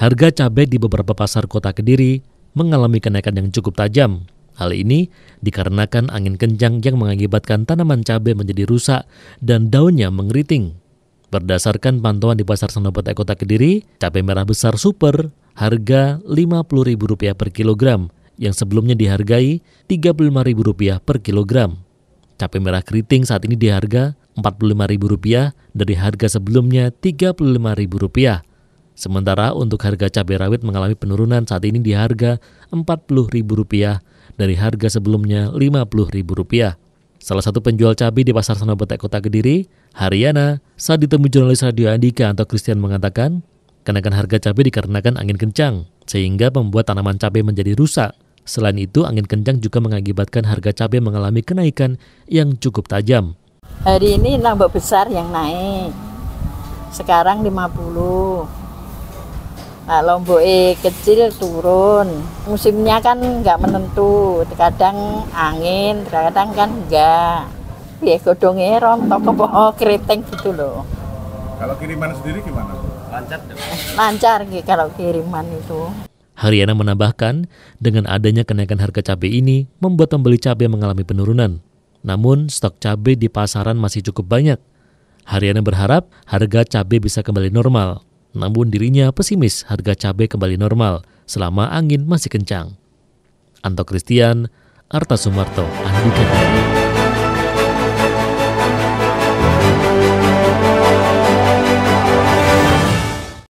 harga cabai di beberapa pasar kota Kediri mengalami kenaikan yang cukup tajam. Hal ini dikarenakan angin kencang yang mengakibatkan tanaman cabai menjadi rusak dan daunnya mengeriting. Berdasarkan pantauan di Pasar Senopati Kota Kediri, cabai merah besar super harga Rp50.000 per kilogram yang sebelumnya dihargai Rp35.000 per kilogram. Cabai merah keriting saat ini diharga Rp45.000 dari harga sebelumnya Rp35.000. Sementara untuk harga cabai rawit mengalami penurunan saat ini di harga Rp40.000 dari harga sebelumnya Rp50.000. Salah satu penjual cabai di Pasar Sanobetek Kota Kediri, Haryana, saat ditemui jurnalis Radio Andika atau Christian mengatakan, kenaikan harga cabai dikarenakan angin kencang, sehingga membuat tanaman cabai menjadi rusak. Selain itu, angin kencang juga mengakibatkan harga cabai mengalami kenaikan yang cukup tajam. Hari ini nambah besar yang naik, sekarang 50, Nah, e kecil turun. Musimnya kan nggak menentu. Kadang angin, kadang kan nggak. Ya godongnya toko poho keriting gitu loh. Kalau kiriman sendiri gimana? Lancar. Lancar gitu kalau kiriman itu. Haryana menambahkan, dengan adanya kenaikan harga cabai ini membuat pembeli cabai mengalami penurunan. Namun, stok cabai di pasaran masih cukup banyak. Haryana berharap harga cabai bisa kembali normal. Namun dirinya pesimis harga cabai kembali normal selama angin masih kencang. Anto Christian, Arta Sumarto, Andika.